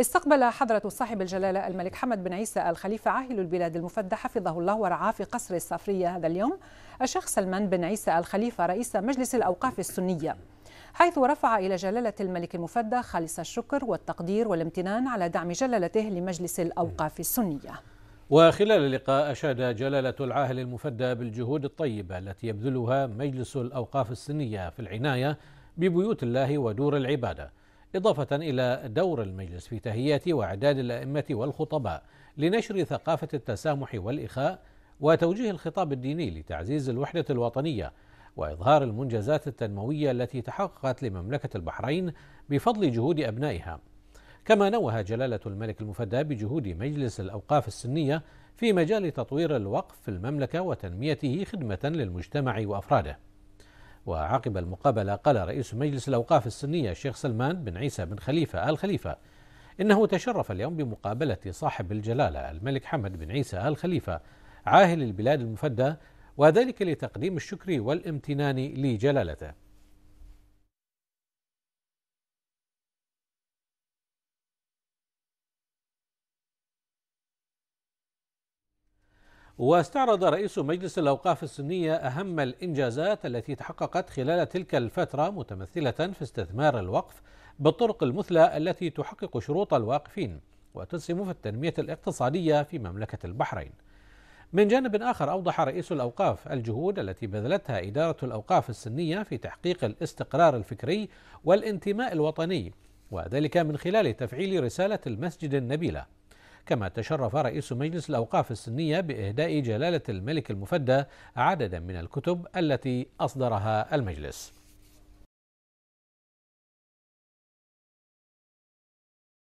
استقبل حضرة صاحب الجلالة الملك حمد بن عيسى الخليفة عاهل البلاد المفدى حفظه الله ورعاه في قصر الصفرية هذا اليوم الشيخ سلمان بن عيسى الخليفة رئيس مجلس الأوقاف السنية حيث رفع إلى جلالة الملك المفدى خالص الشكر والتقدير والامتنان على دعم جلالته لمجلس الأوقاف السنية وخلال اللقاء أشاد جلالة العاهل المفدى بالجهود الطيبة التي يبذلها مجلس الأوقاف السنية في العناية ببيوت الله ودور العباده إضافة إلى دور المجلس في تهيئة وإعداد الأئمة والخطباء لنشر ثقافة التسامح والإخاء وتوجيه الخطاب الديني لتعزيز الوحدة الوطنية وإظهار المنجزات التنموية التي تحققت لمملكة البحرين بفضل جهود أبنائها كما نوه جلالة الملك المفدى بجهود مجلس الأوقاف السنية في مجال تطوير الوقف في المملكة وتنميته خدمة للمجتمع وأفراده وعقب المقابلة قال رئيس مجلس الأوقاف السنية الشيخ سلمان بن عيسى بن خليفة آل خليفة إنه تشرف اليوم بمقابلة صاحب الجلالة الملك حمد بن عيسى آل خليفة عاهل البلاد المفدى وذلك لتقديم الشكر والامتنان لجلالته واستعرض رئيس مجلس الأوقاف السنية أهم الإنجازات التي تحققت خلال تلك الفترة متمثلة في استثمار الوقف بالطرق المثلى التي تحقق شروط الواقفين وتسهم في التنمية الاقتصادية في مملكة البحرين من جانب آخر أوضح رئيس الأوقاف الجهود التي بذلتها إدارة الأوقاف السنية في تحقيق الاستقرار الفكري والانتماء الوطني وذلك من خلال تفعيل رسالة المسجد النبيلة كما تشرف رئيس مجلس الأوقاف السنية بإهداء جلالة الملك المفدى عددا من الكتب التي أصدرها المجلس